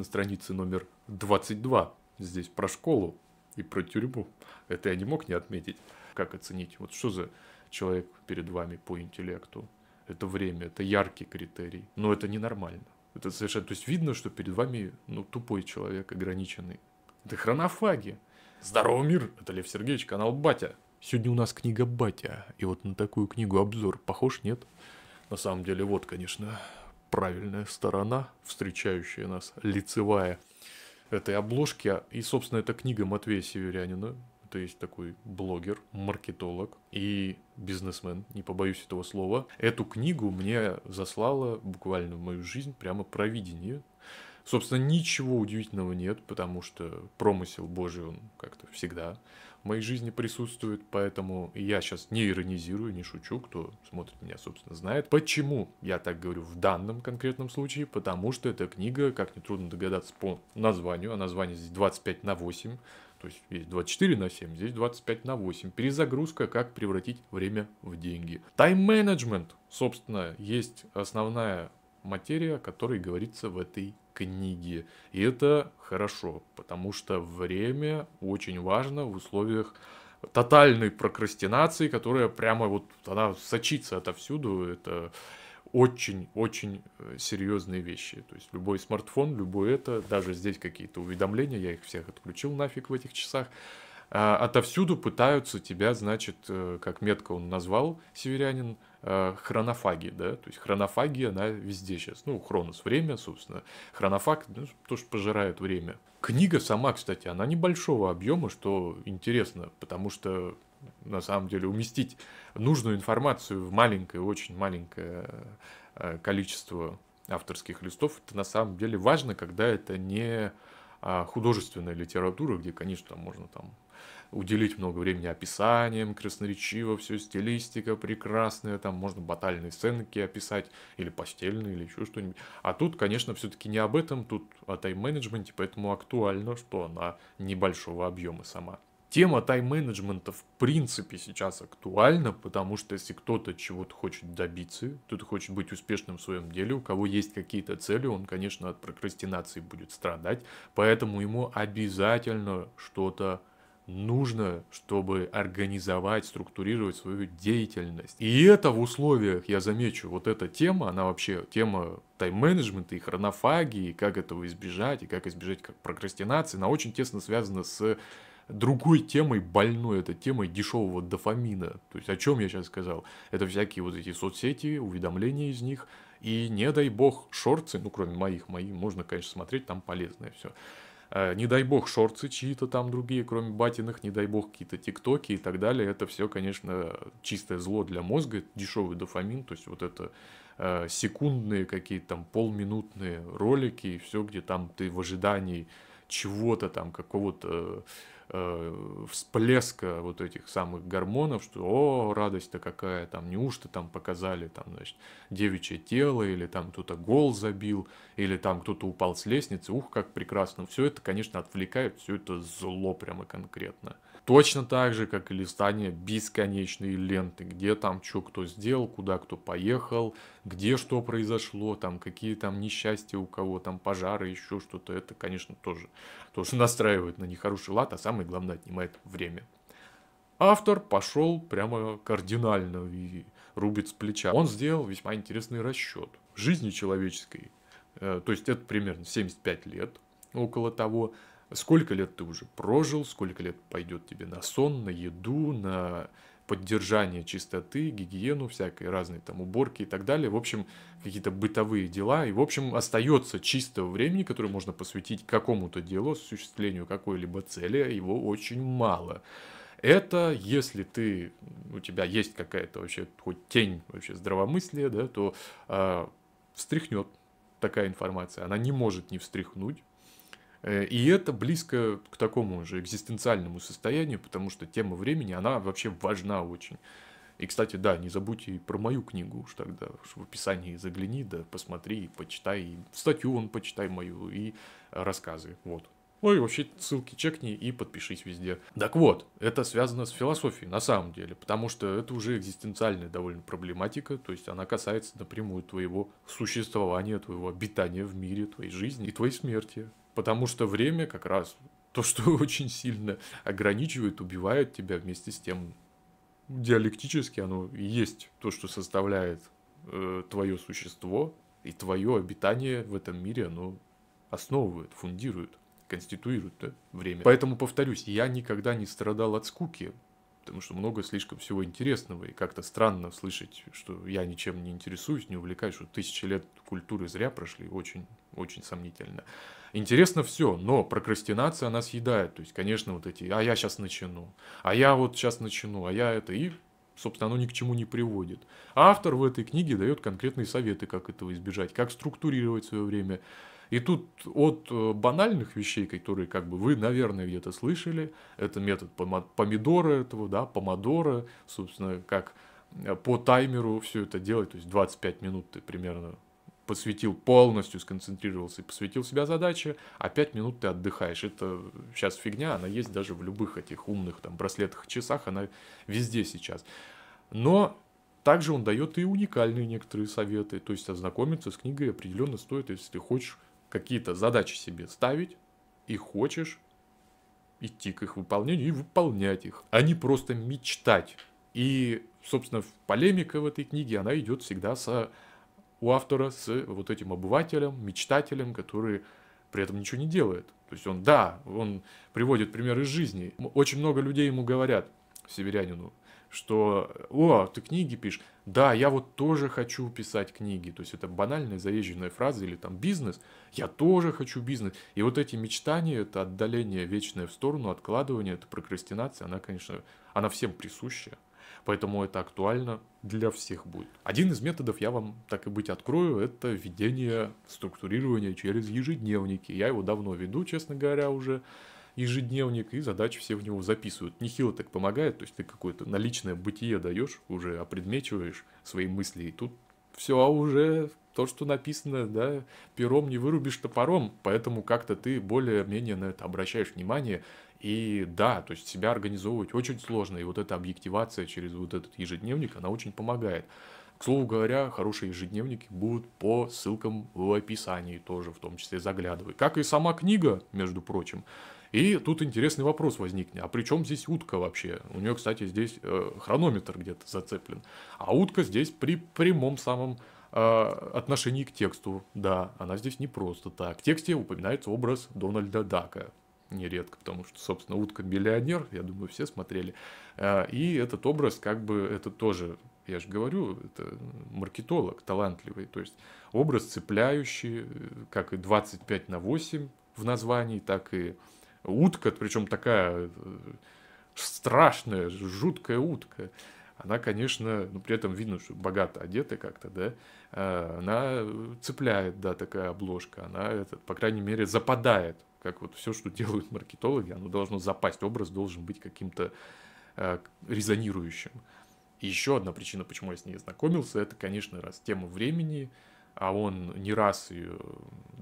на странице номер 22. Здесь про школу и про тюрьму. Это я не мог не отметить. Как оценить? Вот что за человек перед вами по интеллекту? Это время, это яркий критерий. Но это ненормально. Это совершенно... То есть видно, что перед вами ну, тупой человек, ограниченный. Это хронофаги. Здорово, мир! Это Лев Сергеевич, канал Батя. Сегодня у нас книга «Батя», и вот на такую книгу обзор похож, нет? На самом деле, вот, конечно, правильная сторона, встречающая нас, лицевая этой обложки. И, собственно, это книга Матвея Северянина. Это есть такой блогер, маркетолог и бизнесмен, не побоюсь этого слова. Эту книгу мне заслала буквально в мою жизнь прямо провидение. Собственно, ничего удивительного нет, потому что промысел Божий, он как-то всегда в моей жизни присутствует, поэтому я сейчас не иронизирую, не шучу, кто смотрит меня, собственно, знает. Почему я так говорю в данном конкретном случае? Потому что эта книга, как нетрудно догадаться по названию, а название здесь 25 на 8, то есть есть 24 на 7, здесь 25 на 8. Перезагрузка, как превратить время в деньги. Тайм-менеджмент, собственно, есть основная материя, о которой говорится в этой книги. И это хорошо, потому что время очень важно в условиях тотальной прокрастинации, которая прямо вот она сочится отовсюду. Это очень-очень э, серьезные вещи. То есть любой смартфон, любой это, даже здесь какие-то уведомления, я их всех отключил нафиг в этих часах. А, отовсюду пытаются тебя, значит, э, как метко он назвал северянин, Э, хронофаги, да, то есть хронофагия, она везде сейчас, ну, хронос время, собственно, хронофаг, ну, то, что пожирает время. Книга сама, кстати, она небольшого объема, что интересно, потому что на самом деле уместить нужную информацию в маленькое, очень маленькое э, количество авторских листов, это на самом деле важно, когда это не а, художественная литература, где, конечно, там можно там уделить много времени описаниям, красноречиво, все стилистика прекрасная, там можно батальные сценки описать, или постельные, или еще что-нибудь. А тут, конечно, все-таки не об этом, тут о тайм-менеджменте, поэтому актуально, что она небольшого объема сама. Тема тайм-менеджмента в принципе сейчас актуальна, потому что если кто-то чего-то хочет добиться, кто-то хочет быть успешным в своем деле, у кого есть какие-то цели, он, конечно, от прокрастинации будет страдать, поэтому ему обязательно что-то нужно, чтобы организовать, структурировать свою деятельность. И это в условиях, я замечу, вот эта тема, она вообще тема тайм-менеджмента и хронофагии, и как этого избежать, и как избежать как прокрастинации, она очень тесно связана с другой темой больной, это темой дешевого дофамина. То есть о чем я сейчас сказал? Это всякие вот эти соцсети, уведомления из них. И не дай бог шорцы, ну кроме моих, мои можно, конечно, смотреть, там полезное все. Э, не дай бог шорты чьи-то там другие, кроме батиных, не дай бог какие-то тиктоки и так далее. Это все, конечно, чистое зло для мозга, дешевый дофамин, то есть вот это э, секундные какие-то там полминутные ролики и все, где там ты в ожидании чего-то там, какого-то э, Э, всплеска вот этих самых гормонов, что о, радость-то какая, там, неужто там показали, там, значит, девичье тело, или там кто-то гол забил, или там кто-то упал с лестницы, ух, как прекрасно. Все это, конечно, отвлекает, все это зло прямо конкретно. Точно так же, как и листание бесконечной ленты, где там что кто сделал, куда кто поехал, где что произошло, там какие там несчастья у кого, там пожары, еще что-то. Это, конечно, тоже, тоже настраивает на нехороший лад, а самое главное, отнимает время. Автор пошел прямо кардинально и рубит с плеча. Он сделал весьма интересный расчет. жизни человеческой, э, то есть это примерно 75 лет, около того, сколько лет ты уже прожил, сколько лет пойдет тебе на сон, на еду, на поддержание чистоты, гигиену всякой, разной там уборки и так далее. В общем, какие-то бытовые дела. И, в общем, остается чистого времени, которое можно посвятить какому-то делу, осуществлению какой-либо цели, а его очень мало. Это если ты, у тебя есть какая-то вообще хоть тень вообще здравомыслия, да, то э, встряхнет такая информация. Она не может не встряхнуть Э, и это близко к такому же экзистенциальному состоянию, потому что тема времени, она вообще важна очень. И, кстати, да, не забудьте и про мою книгу уж тогда уж в описании загляни, да посмотри, почитай, и статью он почитай мою, и рассказы, вот. Ну и вообще ссылки чекни и подпишись везде. Так вот, это связано с философией на самом деле, потому что это уже экзистенциальная довольно проблематика, то есть она касается напрямую твоего существования, твоего обитания в мире, твоей жизни и твоей смерти. Потому что время как раз то, что очень сильно ограничивает, убивает тебя вместе с тем. Диалектически оно и есть то, что составляет э, твое существо, и твое обитание в этом мире, оно основывает, фундирует, конституирует да, время. Поэтому, повторюсь, я никогда не страдал от скуки потому что много слишком всего интересного, и как-то странно слышать, что я ничем не интересуюсь, не увлекаюсь, что тысячи лет культуры зря прошли, очень, очень сомнительно. Интересно все, но прокрастинация, она съедает, то есть, конечно, вот эти, а я сейчас начну, а я вот сейчас начну, а я это, и собственно, оно ни к чему не приводит. А автор в этой книге дает конкретные советы, как этого избежать, как структурировать свое время. И тут от э, банальных вещей, которые как бы вы, наверное, где-то слышали, это метод помидора этого, да, помодора, собственно, как э, по таймеру все это делать, то есть 25 минут ты примерно посвятил полностью, сконцентрировался и посвятил себя задаче, а 5 минут ты отдыхаешь. Это сейчас фигня, она есть даже в любых этих умных там браслетах, часах, она везде сейчас. Но также он дает и уникальные некоторые советы, то есть ознакомиться с книгой определенно стоит, если ты хочешь какие-то задачи себе ставить и хочешь идти к их выполнению и выполнять их, а не просто мечтать. И, собственно, полемика в этой книге, она идет всегда со у автора с вот этим обывателем, мечтателем, который при этом ничего не делает. То есть он, да, он приводит примеры из жизни. Очень много людей ему говорят, северянину, что «О, ты книги пишешь?» «Да, я вот тоже хочу писать книги». То есть это банальная заезженная фраза или там «бизнес». «Я тоже хочу бизнес». И вот эти мечтания, это отдаление вечное в сторону, откладывание, это прокрастинация, она, конечно, она всем присуща. Поэтому это актуально для всех будет. Один из методов я вам так и быть открою, это введение структурирования через ежедневники. Я его давно веду, честно говоря, уже ежедневник, и задачи все в него записывают. Нехило так помогает, то есть ты какое-то наличное бытие даешь, уже опредмечиваешь свои мысли, и тут все уже то, что написано, да, пером не вырубишь топором, поэтому как-то ты более-менее на это обращаешь внимание. И да, то есть себя организовывать очень сложно, и вот эта объективация через вот этот ежедневник, она очень помогает. К слову говоря, хорошие ежедневники будут по ссылкам в описании тоже, в том числе заглядывай. Как и сама книга, между прочим. И тут интересный вопрос возникнет. А при чем здесь утка вообще? У нее, кстати, здесь э, хронометр где-то зацеплен. А утка здесь при прямом самом а, отношении к тексту. Да, она здесь не просто так. В тексте упоминается образ Дональда Дака. Нередко, потому что, собственно, утка-миллионер, я думаю, все смотрели. А, и этот образ, как бы, это тоже, я же говорю, это маркетолог талантливый. То есть образ цепляющий, как и 25 на 8 в названии, так и утка, причем такая э, страшная, жуткая утка она, конечно, ну, при этом видно, что богато одета как-то, да, а, она цепляет, да, такая обложка, она, этот, по крайней мере, западает, как вот все, что делают маркетологи, оно должно запасть, образ должен быть каким-то а, резонирующим. И еще одна причина, почему я с ней знакомился, это, конечно, раз тема времени, а он не раз ее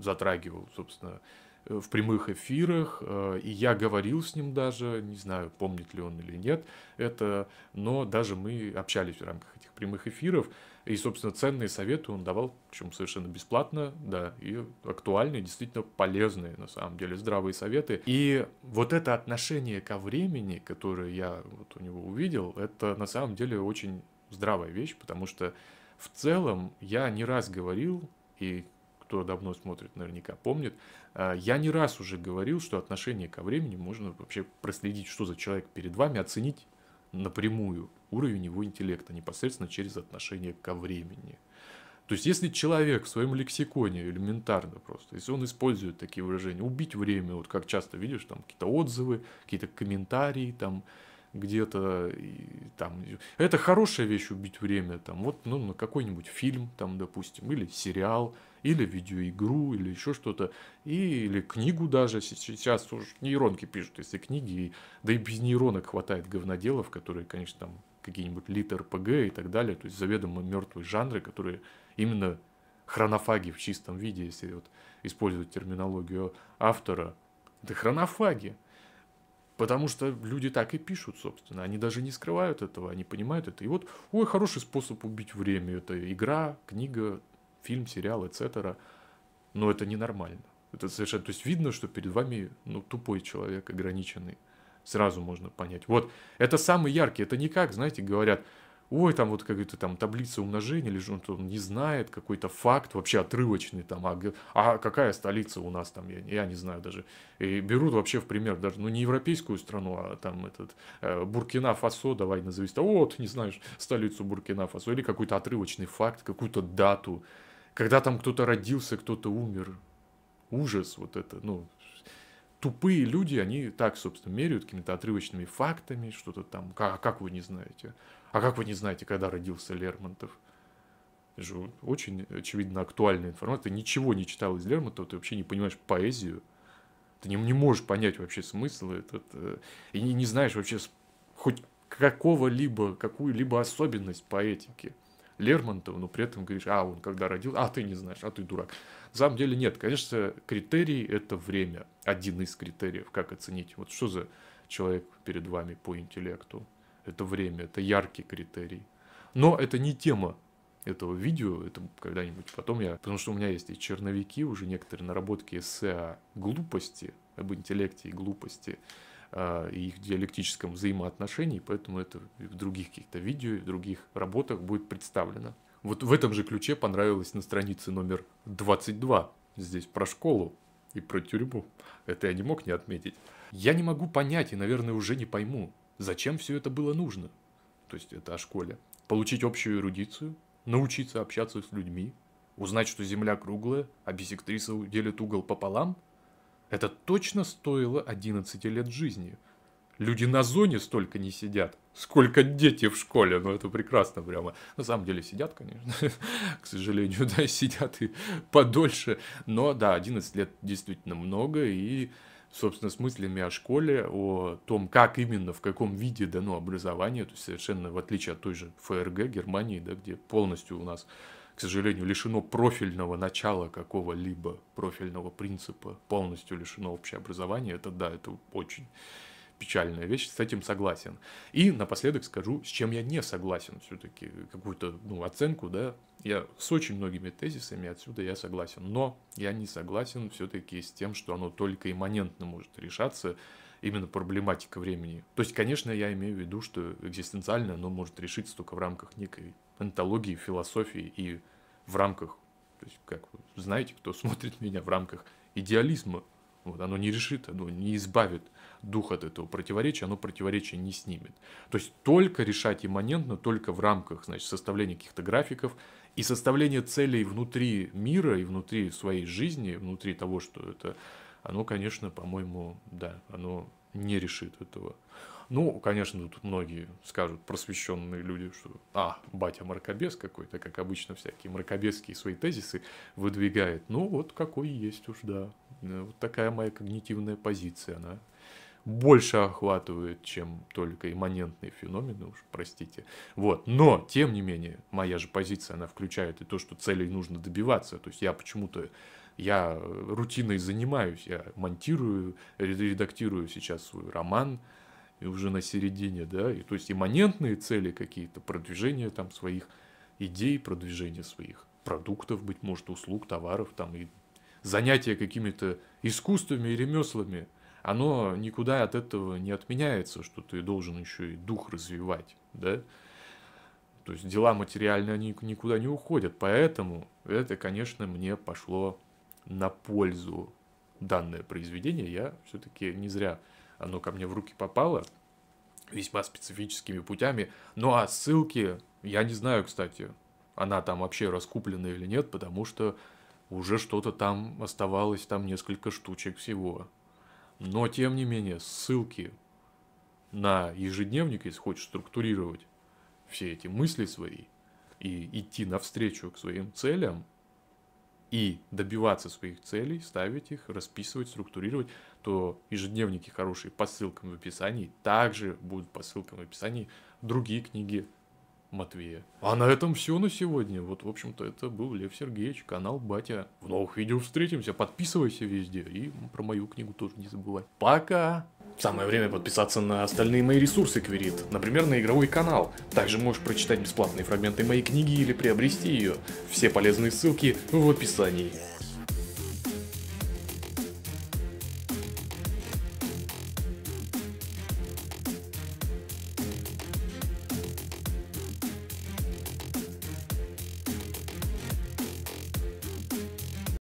затрагивал, собственно, Э, в прямых эфирах, э, и я говорил с ним даже, не знаю, помнит ли он или нет это, но даже мы общались в рамках этих прямых эфиров, и, собственно, ценные советы он давал, причем совершенно бесплатно, да, и актуальные, действительно полезные, на самом деле, здравые советы. И вот это отношение ко времени, которое я вот у него увидел, это на самом деле очень здравая вещь, потому что в целом я не раз говорил, и кто давно смотрит, наверняка помнит, а, я не раз уже говорил, что отношение ко времени можно вообще проследить, что за человек перед вами, оценить напрямую уровень его интеллекта непосредственно через отношение ко времени. То есть, если человек в своем лексиконе элементарно просто, если он использует такие выражения, убить время, вот как часто видишь, там какие-то отзывы, какие-то комментарии, там, где-то там. Это хорошая вещь убить время, там, вот, ну, на какой-нибудь фильм, там, допустим, или сериал, или видеоигру, или еще что-то, и, или книгу даже, сейчас уж нейронки пишут, если книги, да и без нейронок хватает говноделов, которые, конечно, там, какие-нибудь лит РПГ и так далее, то есть заведомо мертвые жанры, которые именно хронофаги в чистом виде, если вот использовать терминологию автора, это хронофаги. Потому что люди так и пишут, собственно. Они даже не скрывают этого, они понимают это. И вот, ой, хороший способ убить время. Это игра, книга, фильм, сериал, etc. Но это ненормально. Это совершенно... То есть видно, что перед вами ну, тупой человек, ограниченный. Сразу можно понять. Вот, это самый яркий. Это не как, знаете, говорят, ой, там вот какая-то там таблица умножения, или что-то он не знает, какой-то факт вообще отрывочный, там, а, а какая столица у нас там, я, я не знаю даже. И берут вообще в пример даже, ну, не европейскую страну, а там этот э, Буркина-Фасо, давай назови, а вот, не знаешь, столицу Буркина-Фасо, или какой-то отрывочный факт, какую-то дату, когда там кто-то родился, кто-то умер. Ужас вот это, ну, тупые люди, они так, собственно, меряют какими-то отрывочными фактами, что-то там, как, как вы не знаете. А как вы не знаете, когда родился Лермонтов? Это же очень, очевидно, актуальная информация. Ты ничего не читал из Лермонтова, ты вообще не понимаешь поэзию. Ты не, не можешь понять вообще смысл этот. Э, и не, не знаешь вообще хоть какого-либо, какую-либо особенность поэтики. Лермонтова, но ну, при этом говоришь, а, он когда родился? а, ты не знаешь, а, ты дурак. На самом деле нет, конечно, критерий – это время, один из критериев, как оценить, вот что за человек перед вами по интеллекту это время, это яркий критерий. Но это не тема этого видео, это когда-нибудь потом я... Потому что у меня есть и черновики, уже некоторые наработки эссе о глупости, об интеллекте и глупости, э, и их диалектическом взаимоотношении, поэтому это в других каких-то видео, в других работах будет представлено. Вот в этом же ключе понравилось на странице номер 22, здесь про школу и про тюрьму. Это я не мог не отметить. Я не могу понять и, наверное, уже не пойму, Зачем все это было нужно? То есть это о школе. Получить общую эрудицию, научиться общаться с людьми, узнать, что Земля круглая, а бисектриса делит угол пополам. Это точно стоило 11 лет жизни. Люди на зоне столько не сидят, сколько дети в школе. Ну, это прекрасно прямо. На самом деле сидят, конечно, к сожалению, да, сидят и подольше. Но, да, 11 лет действительно много, и собственно, с мыслями о школе, о том, как именно, в каком виде дано образование, то есть совершенно в отличие от той же ФРГ Германии, да, где полностью у нас, к сожалению, лишено профильного начала какого-либо профильного принципа, полностью лишено общее образование, это да, это очень печальная вещь, с этим согласен. И напоследок скажу, с чем я не согласен все-таки, какую-то ну, оценку, да, я с очень многими тезисами отсюда я согласен, но я не согласен все-таки с тем, что оно только имманентно может решаться, именно проблематика времени. То есть, конечно, я имею в виду, что экзистенциально оно может решиться только в рамках некой антологии, философии и в рамках, то есть, как вы знаете, кто смотрит меня, в рамках идеализма вот, оно не решит, оно не избавит дух от этого противоречия, оно противоречие не снимет. То есть только решать имманентно, только в рамках значит, составления каких-то графиков и составления целей внутри мира и внутри своей жизни, внутри того, что это, оно, конечно, по-моему, да, оно не решит этого. Ну, конечно, тут многие скажут, просвещенные люди, что «А, батя мракобес какой-то», как обычно всякие мракобесские свои тезисы выдвигает. Ну, вот какой есть уж, да. Э, вот такая моя когнитивная позиция, она больше охватывает, чем только имманентные феномены, ну уж простите. Вот. Но, тем не менее, моя же позиция, она включает и то, что целей нужно добиваться. То есть я почему-то я э, рутиной занимаюсь, я монтирую, редактирую сейчас свой роман, и уже на середине, да, и то есть имманентные цели какие-то, продвижение там своих идей, продвижение своих продуктов, быть может, услуг, товаров там и занятие какими-то искусствами и ремеслами, оно никуда от этого не отменяется, что ты должен еще и дух развивать, да? То есть дела материальные, они никуда не уходят. Поэтому это, конечно, мне пошло на пользу данное произведение. Я все-таки не зря оно ко мне в руки попало весьма специфическими путями. Ну а ссылки, я не знаю, кстати, она там вообще раскуплена или нет, потому что уже что-то там оставалось, там несколько штучек всего. Но, тем не менее, ссылки на ежедневник, если хочешь структурировать все эти мысли свои и идти навстречу к своим целям, и добиваться своих целей, ставить их, расписывать, структурировать, то ежедневники хорошие по ссылкам в описании также будут по ссылкам в описании другие книги Матвея. А на этом все на сегодня. Вот, в общем-то, это был Лев Сергеевич, канал Батя. В новых видео встретимся. Подписывайся везде. И про мою книгу тоже не забывай. Пока! Самое время подписаться на остальные мои ресурсы Квирит, например, на игровой канал. Также можешь прочитать бесплатные фрагменты моей книги или приобрести ее. Все полезные ссылки в описании.